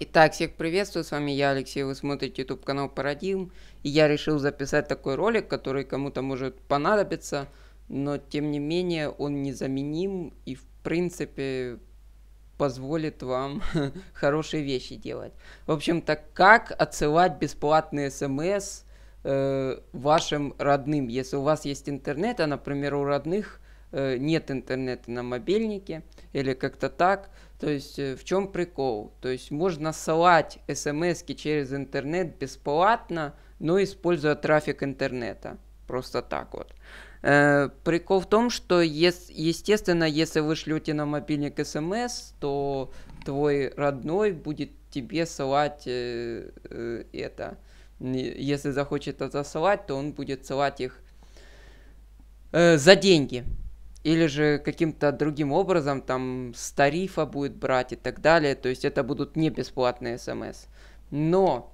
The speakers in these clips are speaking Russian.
Итак, всех приветствую, с вами я, Алексей, вы смотрите YouTube канал Парадигм. И я решил записать такой ролик, который кому-то может понадобиться, но тем не менее он незаменим и в принципе позволит вам хорошие вещи делать. В общем-то, как отсылать бесплатные смс эм э, вашим родным, если у вас есть интернет, а, например, у родных э, – нет интернета на мобильнике или как-то так, то есть э, в чем прикол? То есть можно ссылать смс через интернет бесплатно, но используя трафик интернета. Просто так вот. Э, прикол в том, что ес, естественно, если вы шлете на мобильник смс, то твой родной будет тебе ссылать э, э, это. Если захочет это ссылать, то он будет ссылать их э, за деньги или же каким-то другим образом там с тарифа будет брать и так далее. То есть это будут не бесплатные смс. Эм Но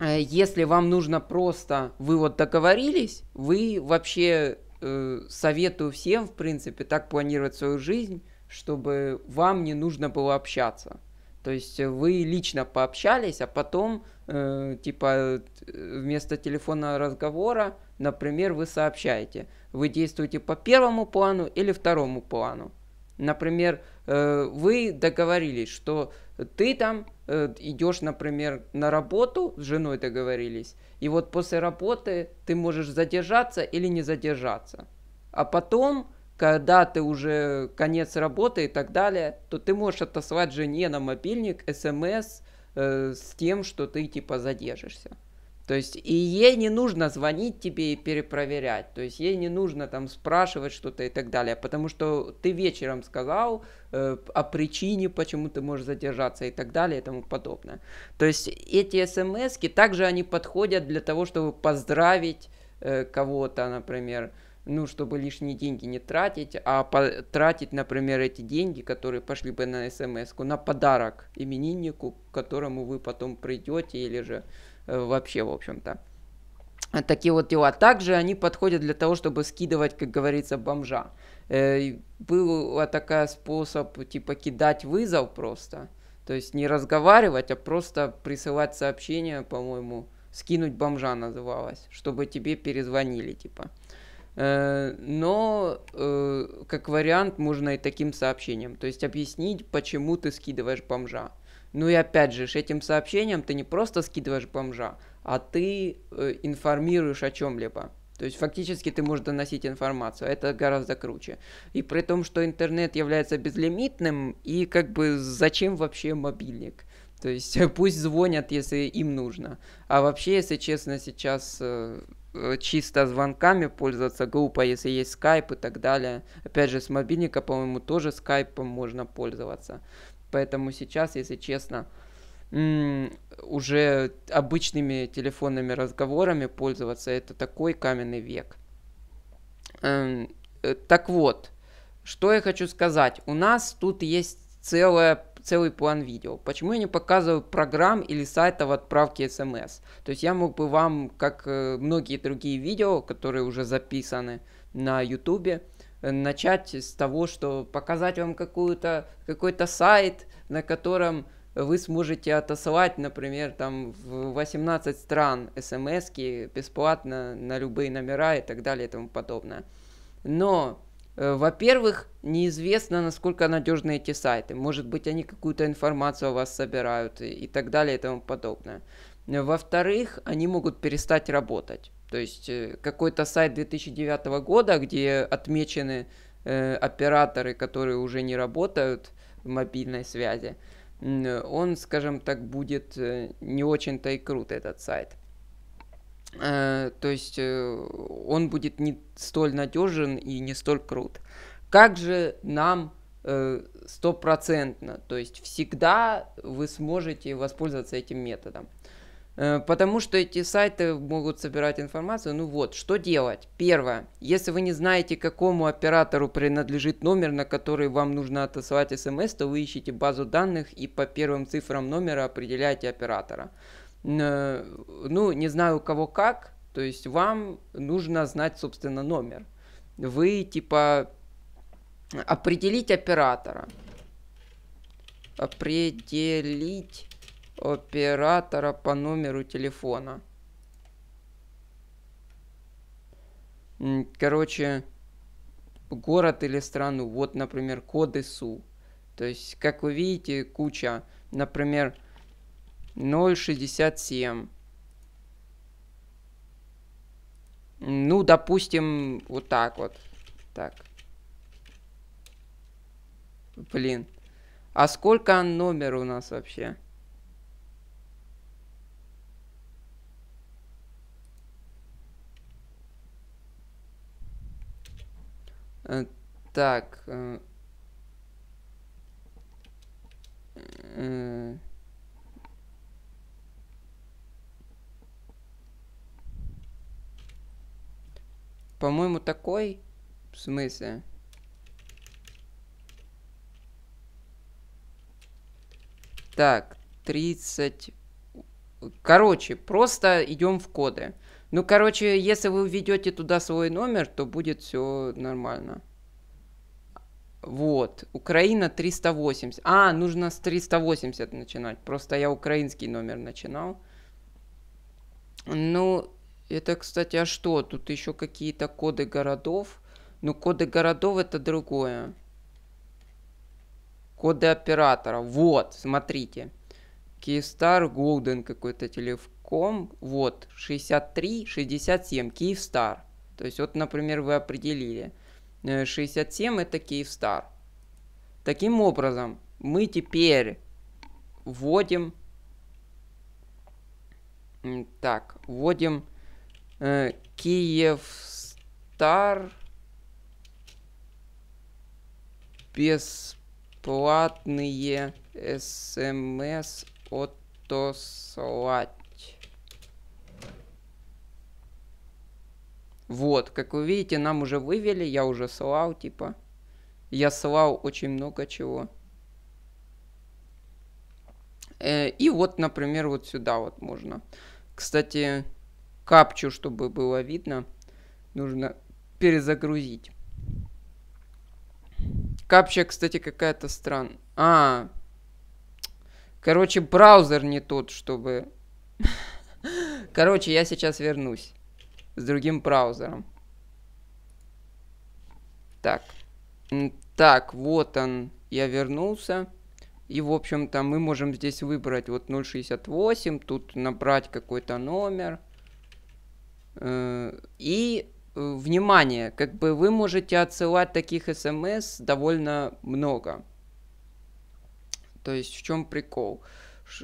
э, если вам нужно просто, вы вот договорились, вы вообще э, советую всем, в принципе, так планировать свою жизнь, чтобы вам не нужно было общаться. То есть э, вы лично пообщались, а потом, э, типа, вместо телефонного разговора, например, вы сообщаете, вы действуете по первому плану или второму плану. Например, э, вы договорились, что ты там э, идешь, например, на работу, с женой договорились, и вот после работы ты можешь задержаться или не задержаться. А потом когда ты уже конец работы и так далее, то ты можешь отослать жене на мобильник смс э, с тем, что ты типа задержишься. То есть и ей не нужно звонить тебе и перепроверять, то есть ей не нужно там спрашивать что-то и так далее, потому что ты вечером сказал э, о причине, почему ты можешь задержаться и так далее и тому подобное. То есть эти смс также они подходят для того, чтобы поздравить э, кого-то, например, ну, чтобы лишние деньги не тратить, а потратить, например, эти деньги, которые пошли бы на смс на подарок имениннику, к которому вы потом придете или же э, вообще, в общем-то. Такие вот дела. Также они подходят для того, чтобы скидывать, как говорится, бомжа. Э, был такой способ, типа, кидать вызов просто. То есть не разговаривать, а просто присылать сообщение, по-моему, скинуть бомжа называлось, чтобы тебе перезвонили, типа. Э, но э, как вариант можно и таким сообщением, то есть объяснить, почему ты скидываешь бомжа. Ну и опять же, с этим сообщением ты не просто скидываешь бомжа, а ты э, информируешь о чем-либо. То есть фактически ты можешь доносить информацию, а это гораздо круче. И при том, что интернет является безлимитным, и как бы зачем вообще мобильник? То есть пусть звонят, если им нужно. А вообще, если честно, сейчас Э, чисто звонками пользоваться, группа, если есть скайп и так далее. Опять же, с мобильника, по-моему, тоже скайпом можно пользоваться. Поэтому сейчас, если честно, уже обычными телефонными разговорами пользоваться, это такой каменный век. Эм, э, так вот, что я хочу сказать. У нас тут есть целая целый план видео. Почему я не показываю программ или сайтов отправки смс? Эм То есть я мог бы вам, как э, многие другие видео, которые уже записаны на ютубе, э, начать с того, что показать вам какую-то, какой-то сайт, на котором вы сможете отослать, например, там в 18 стран смс эм бесплатно на любые номера и так далее и тому подобное. Но Э, во-первых, неизвестно, насколько надежны эти сайты. Может быть, они какую-то информацию о вас собирают и, и так далее и тому подобное. Э, во-вторых, они могут перестать работать. То есть э, какой-то сайт 2009 года, где отмечены э, операторы, которые уже не работают в мобильной связи, он, скажем так, будет не очень-то и крут этот сайт. Э, то есть э, он будет не столь надежен и не столь крут. Как же нам э, стопроцентно, то есть всегда вы сможете воспользоваться этим методом? Потому что эти сайты могут собирать информацию. Ну вот, что делать? Первое. Если вы не знаете, какому оператору принадлежит номер, на который вам нужно отослать смс, эм то вы ищите базу данных и по первым цифрам номера определяете оператора ну, не знаю у кого как, то есть вам нужно знать, собственно, номер. Вы, типа, определить оператора. Определить оператора по номеру телефона. Короче, город или страну. Вот, например, коды СУ. То есть, как вы видите, куча, например, 0,67. Ну, допустим, вот так вот. Так. Блин. А сколько номер у нас вообще? Э, так. Э, э, По-моему, такой. В смысле? Так, 30... Короче, просто идем в коды. Ну, короче, если вы введете туда свой номер, то будет все нормально. Вот, Украина 380. А, нужно с 380 начинать. Просто я украинский номер начинал. Ну, это, кстати, а что? Тут еще какие-то коды городов. Ну, коды городов это другое. Коды оператора. Вот, смотрите. Киевстар, Голден какой-то телефком. Вот, 63, 67, Киевстар. То есть, вот, например, вы определили. 67 э, это Киевстар. Таким образом, мы теперь вводим... Так, вводим э, Киев Стар бесплатные смс эм отослать. Вот, как вы видите, нам уже вывели, я уже слал, типа. Я слал очень много чего. Э, и вот, например, вот сюда вот можно. Кстати, капчу, чтобы было видно, нужно перезагрузить. Капча, кстати, какая-то странная. А, короче, браузер не тот, чтобы... Короче, я сейчас вернусь с другим браузером. Так. Так, вот он. Я вернулся. И, в общем-то, мы можем здесь выбрать вот 0.68, тут набрать какой-то номер. Э, и э, внимание, как бы вы можете отсылать таких смс довольно много. То есть в чем прикол?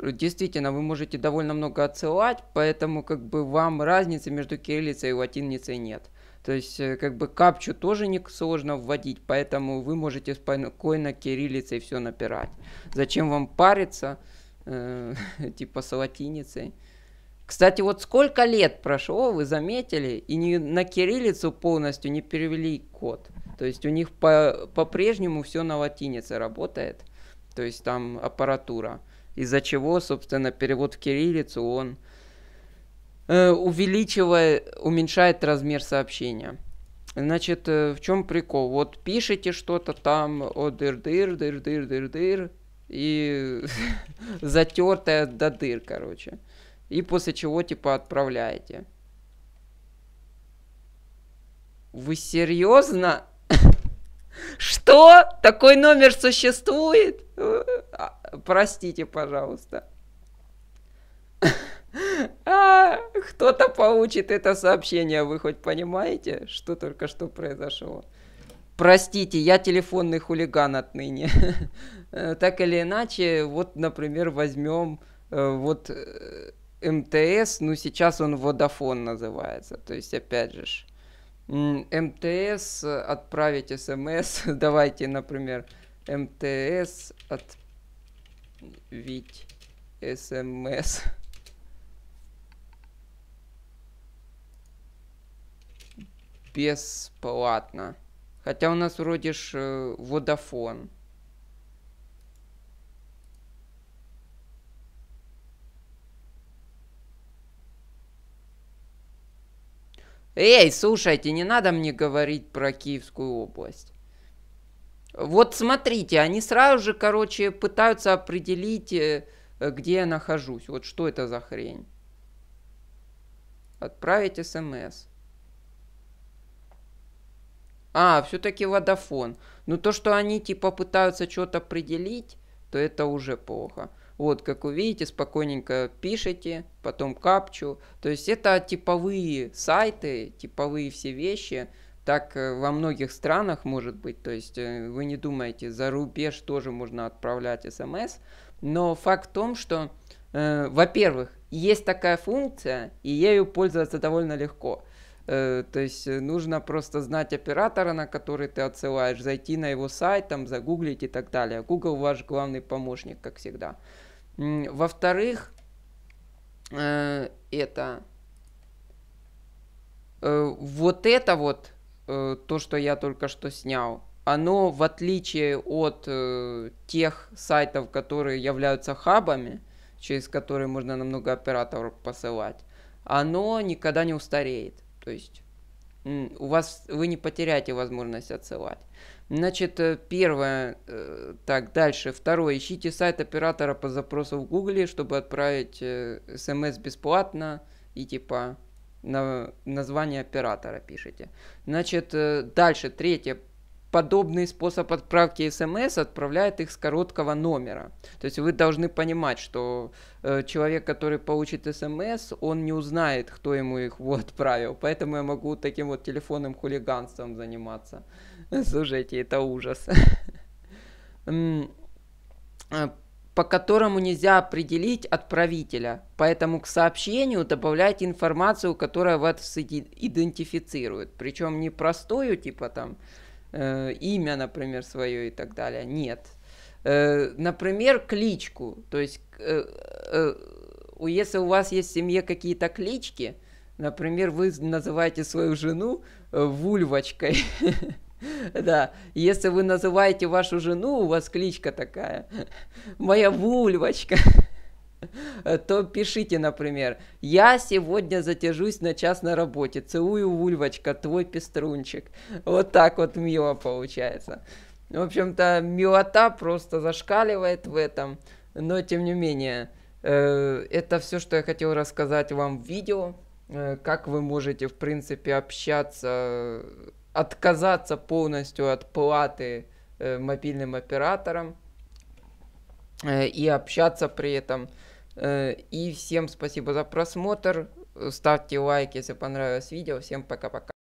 Действительно, вы можете довольно много отсылать, поэтому как бы вам разницы между кириллицей и латиницей нет. То есть э, как бы капчу тоже не сложно вводить, поэтому вы можете спокойно кириллицей все напирать. Зачем вам париться, типа с латиницей? Кстати, вот сколько лет прошло, вы заметили, и не, на кириллицу полностью не перевели код. То есть у них по, по-прежнему все на латинице работает, то есть там аппаратура. Из-за чего, собственно, перевод в кириллицу, он э, увеличивает, уменьшает размер сообщения. Значит, э, в чем прикол? Вот пишите что-то там, о, дыр-дыр, дыр-дыр, дыр-дыр, и затертая до дыр, короче. И после чего типа отправляете. Вы серьезно? Что? Такой номер существует? А, простите, пожалуйста. А, кто-то получит это сообщение, вы хоть понимаете, что только что произошло? Простите, я телефонный хулиган отныне. Э, так или иначе, вот, например, возьмем э, вот э, МТС, ну сейчас он Водофон называется, то есть опять же МТС э, отправить СМС, давайте, например, МТС отвить СМС. Бесплатно. Хотя у нас вроде ж Водофон. Э, Эй, слушайте, не надо мне говорить про Киевскую область. Вот смотрите, они сразу же, короче, пытаются определить, э, где я нахожусь. Вот что это за хрень. Отправить смс. А, все-таки водофон. Ну то, что они типа пытаются что-то определить, то это уже плохо. Вот, как вы видите, спокойненько пишете, потом капчу. То есть это типовые сайты, типовые все вещи. Так э, во многих странах может быть. То есть э, вы не думаете, за рубеж тоже можно отправлять смс. Эм Но факт в том, что, э, во-первых, есть такая функция, и ею пользоваться довольно легко. Э, то есть э, нужно просто знать оператора, на который ты отсылаешь, зайти на его сайт, там загуглить и так далее. Google ваш главный помощник, как всегда. Во-вторых, э, это э, вот это вот э, то, что я только что снял, оно в отличие от тех сайтов, которые являются хабами, через которые можно намного операторов посылать, оно никогда не устареет. То есть у вас вы не потеряете возможность отсылать. Значит, э, первое, э, так, дальше. Второе, ищите сайт оператора по запросу в Гугле, чтобы отправить смс э, эм бесплатно и типа на название оператора пишите. Значит, дальше, третье, подобный способ отправки смс отправляет их с короткого номера. То есть вы должны понимать, что э, человек, который получит смс, он не узнает, кто ему их вот отправил. Поэтому я могу таким вот телефонным хулиганством заниматься. Слушайте, это ужас. А, по которому нельзя определить отправителя. Поэтому к сообщению добавляйте информацию, которая вас идентифицирует. Причем не простую, типа там, Э, имя, например, свое и так далее. Нет. Э, например, кличку. То есть, э, э если у вас есть в семье какие-то клички, например, вы называете свою жену вульвочкой. Да, если вы называете вашу жену, у вас кличка такая. Моя вульвочка. то пишите, например, я сегодня затяжусь на час на работе, целую вульвочка, твой пеструнчик. Вот так вот мило получается. В общем-то, милота просто зашкаливает в этом, но тем не менее, э, это все, что я хотел рассказать вам в видео, э, как вы можете, в принципе, общаться, отказаться полностью от платы э, мобильным оператором и общаться при этом Э, и всем спасибо за просмотр. Ставьте лайк, если понравилось видео. Всем пока-пока.